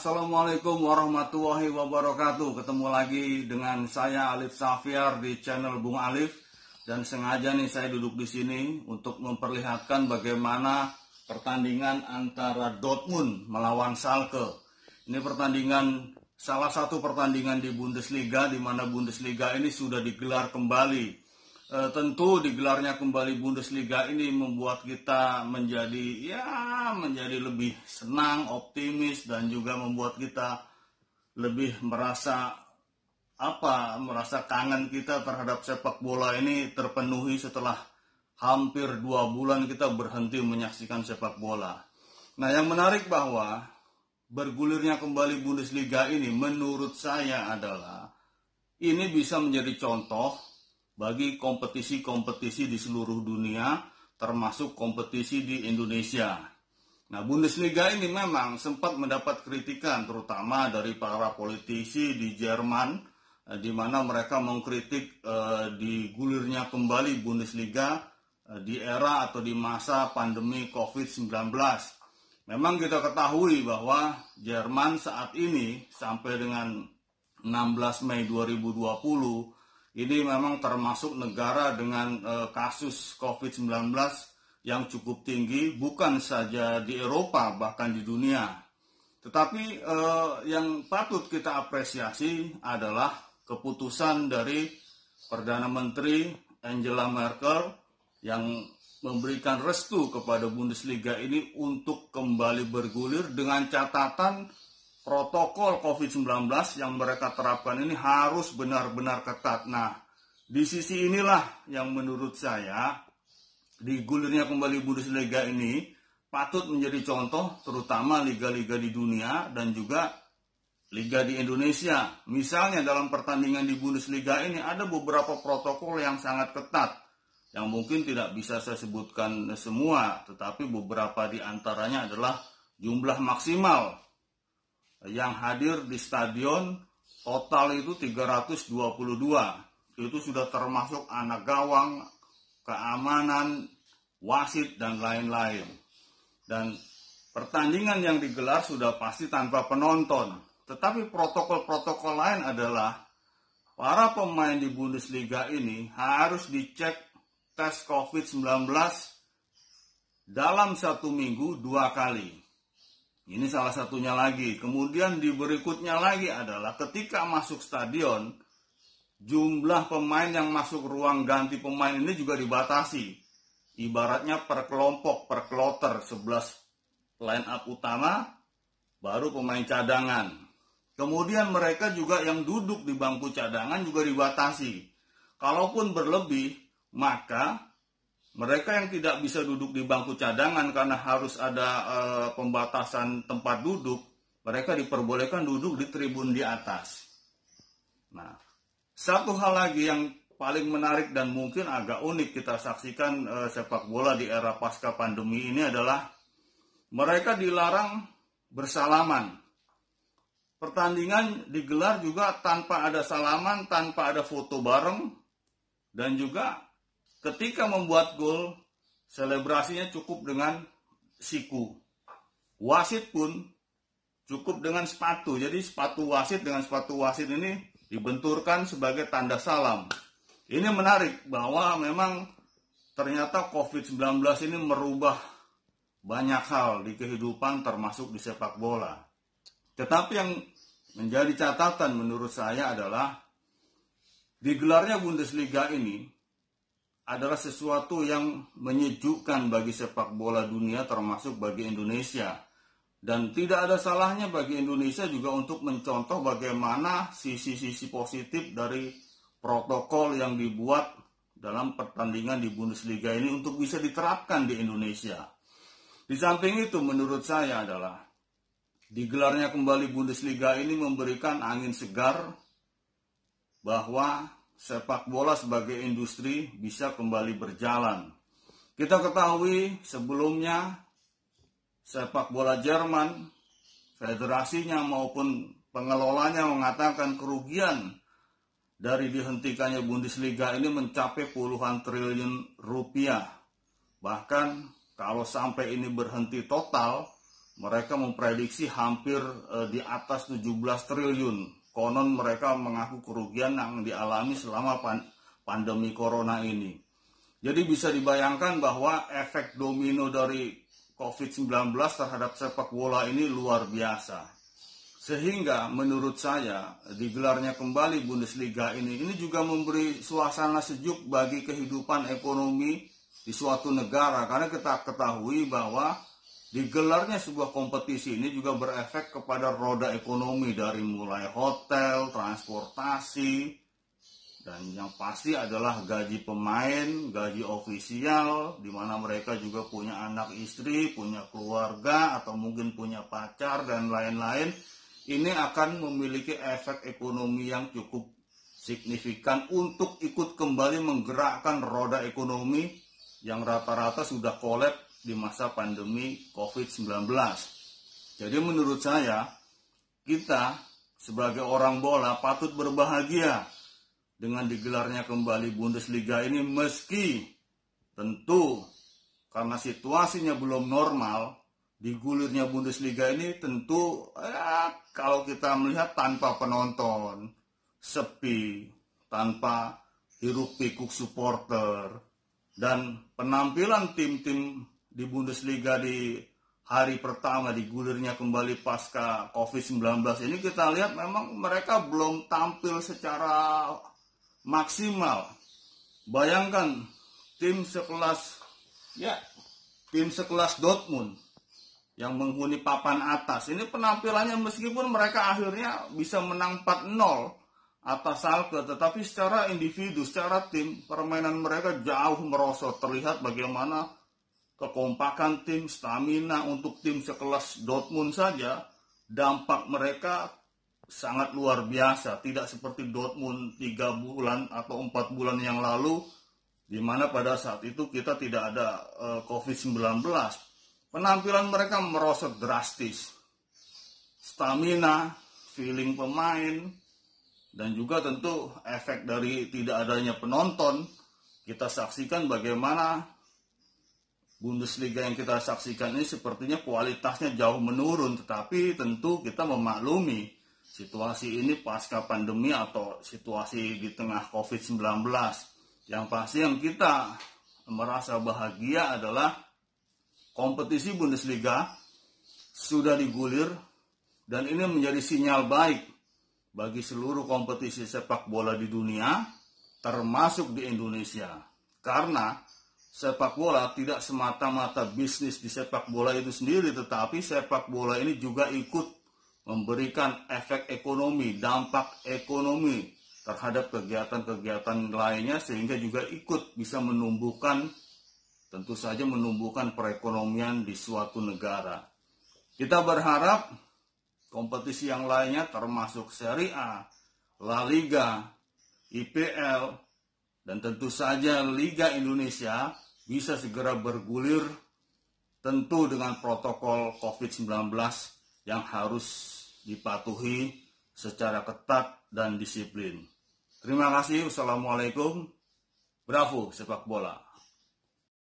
Assalamualaikum warahmatullahi wabarakatuh Ketemu lagi dengan saya Alif Safiar di channel Bung Alif Dan sengaja nih saya duduk di sini Untuk memperlihatkan bagaimana pertandingan antara Dortmund melawan Schalke Ini pertandingan Salah satu pertandingan di Bundesliga di mana Bundesliga ini sudah digelar kembali e, tentu digelarnya kembali Bundesliga ini membuat kita menjadi ya menjadi lebih senang, optimis dan juga membuat kita lebih merasa apa merasa kangen kita terhadap sepak bola ini terpenuhi setelah hampir dua bulan kita berhenti menyaksikan sepak bola. Nah yang menarik bahwa bergulirnya kembali Bundesliga ini menurut saya adalah ini bisa menjadi contoh bagi kompetisi-kompetisi di seluruh dunia, termasuk kompetisi di Indonesia. Nah, Bundesliga ini memang sempat mendapat kritikan, terutama dari para politisi di Jerman, eh, di mana mereka mengkritik eh, digulirnya kembali Bundesliga eh, di era atau di masa pandemi COVID-19. Memang kita ketahui bahwa Jerman saat ini sampai dengan 16 Mei 2020 ini memang termasuk negara dengan uh, kasus COVID-19 yang cukup tinggi bukan saja di Eropa bahkan di dunia. Tetapi uh, yang patut kita apresiasi adalah keputusan dari Perdana Menteri Angela Merkel yang memberikan restu kepada Bundesliga ini untuk kembali bergulir dengan catatan protokol COVID-19 yang mereka terapkan ini harus benar-benar ketat. Nah, di sisi inilah yang menurut saya di gulirnya kembali Bundesliga ini patut menjadi contoh terutama liga-liga di dunia dan juga liga di Indonesia. Misalnya dalam pertandingan di Bundesliga ini ada beberapa protokol yang sangat ketat yang mungkin tidak bisa saya sebutkan semua, tetapi beberapa di antaranya adalah jumlah maksimal yang hadir di stadion total itu 322. Itu sudah termasuk anak gawang, keamanan, wasit, dan lain-lain. Dan pertandingan yang digelar sudah pasti tanpa penonton. Tetapi protokol-protokol lain adalah para pemain di Bundesliga ini harus dicek tes COVID-19 dalam satu minggu dua kali. Ini salah satunya lagi. Kemudian di berikutnya lagi adalah ketika masuk stadion, jumlah pemain yang masuk ruang ganti pemain ini juga dibatasi. Ibaratnya per kelompok, per kloter, 11 line up utama, baru pemain cadangan. Kemudian mereka juga yang duduk di bangku cadangan juga dibatasi. Kalaupun berlebih, maka mereka yang tidak bisa duduk di bangku cadangan karena harus ada e, pembatasan tempat duduk, mereka diperbolehkan duduk di tribun di atas. Nah, satu hal lagi yang paling menarik dan mungkin agak unik kita saksikan e, sepak bola di era pasca pandemi ini adalah mereka dilarang bersalaman. Pertandingan digelar juga tanpa ada salaman, tanpa ada foto bareng, dan juga ketika membuat gol, selebrasinya cukup dengan siku. Wasit pun cukup dengan sepatu. Jadi sepatu wasit dengan sepatu wasit ini dibenturkan sebagai tanda salam. Ini menarik bahwa memang ternyata COVID-19 ini merubah banyak hal di kehidupan termasuk di sepak bola. Tetapi yang menjadi catatan menurut saya adalah digelarnya Bundesliga ini adalah sesuatu yang menyejukkan bagi sepak bola dunia termasuk bagi Indonesia. Dan tidak ada salahnya bagi Indonesia juga untuk mencontoh bagaimana sisi-sisi positif dari protokol yang dibuat dalam pertandingan di Bundesliga ini untuk bisa diterapkan di Indonesia. Di samping itu menurut saya adalah digelarnya kembali Bundesliga ini memberikan angin segar bahwa sepak bola sebagai industri bisa kembali berjalan. Kita ketahui sebelumnya sepak bola Jerman, federasinya maupun pengelolanya mengatakan kerugian dari dihentikannya Bundesliga ini mencapai puluhan triliun rupiah. Bahkan kalau sampai ini berhenti total, mereka memprediksi hampir eh, di atas 17 triliun konon mereka mengaku kerugian yang dialami selama pandemi corona ini. Jadi bisa dibayangkan bahwa efek domino dari COVID-19 terhadap sepak bola ini luar biasa. Sehingga menurut saya digelarnya kembali Bundesliga ini ini juga memberi suasana sejuk bagi kehidupan ekonomi di suatu negara karena kita ketahui bahwa Digelarnya sebuah kompetisi ini juga berefek kepada roda ekonomi dari mulai hotel, transportasi, dan yang pasti adalah gaji pemain, gaji ofisial, di mana mereka juga punya anak istri, punya keluarga, atau mungkin punya pacar, dan lain-lain. Ini akan memiliki efek ekonomi yang cukup signifikan untuk ikut kembali menggerakkan roda ekonomi yang rata-rata sudah kolap di masa pandemi COVID-19. Jadi menurut saya, kita sebagai orang bola patut berbahagia dengan digelarnya kembali Bundesliga ini meski tentu karena situasinya belum normal, digulirnya Bundesliga ini tentu ya, kalau kita melihat tanpa penonton sepi tanpa hirup pikuk supporter dan penampilan tim-tim di Bundesliga di hari pertama di digulirnya kembali pasca COVID-19 ini kita lihat memang mereka belum tampil secara maksimal. Bayangkan tim sekelas ya tim sekelas Dortmund yang menghuni papan atas. Ini penampilannya meskipun mereka akhirnya bisa menang 4-0 atas Salke tetapi secara individu, secara tim, permainan mereka jauh merosot. Terlihat bagaimana kekompakan tim, stamina untuk tim sekelas Dortmund saja, dampak mereka sangat luar biasa. Tidak seperti Dortmund 3 bulan atau 4 bulan yang lalu, di mana pada saat itu kita tidak ada eh, COVID-19. Penampilan mereka merosot drastis. Stamina, feeling pemain, dan juga tentu efek dari tidak adanya penonton, kita saksikan bagaimana Bundesliga yang kita saksikan ini sepertinya kualitasnya jauh menurun, tetapi tentu kita memaklumi situasi ini pasca pandemi atau situasi di tengah COVID-19. Yang pasti yang kita merasa bahagia adalah kompetisi Bundesliga sudah digulir dan ini menjadi sinyal baik bagi seluruh kompetisi sepak bola di dunia termasuk di Indonesia. Karena sepak bola tidak semata-mata bisnis di sepak bola itu sendiri, tetapi sepak bola ini juga ikut memberikan efek ekonomi, dampak ekonomi terhadap kegiatan-kegiatan lainnya sehingga juga ikut bisa menumbuhkan tentu saja menumbuhkan perekonomian di suatu negara. Kita berharap kompetisi yang lainnya termasuk Serie A, La Liga, IPL, dan tentu saja Liga Indonesia bisa segera bergulir tentu dengan protokol COVID-19 yang harus dipatuhi secara ketat dan disiplin. Terima kasih. Wassalamualaikum. Bravo sepak bola.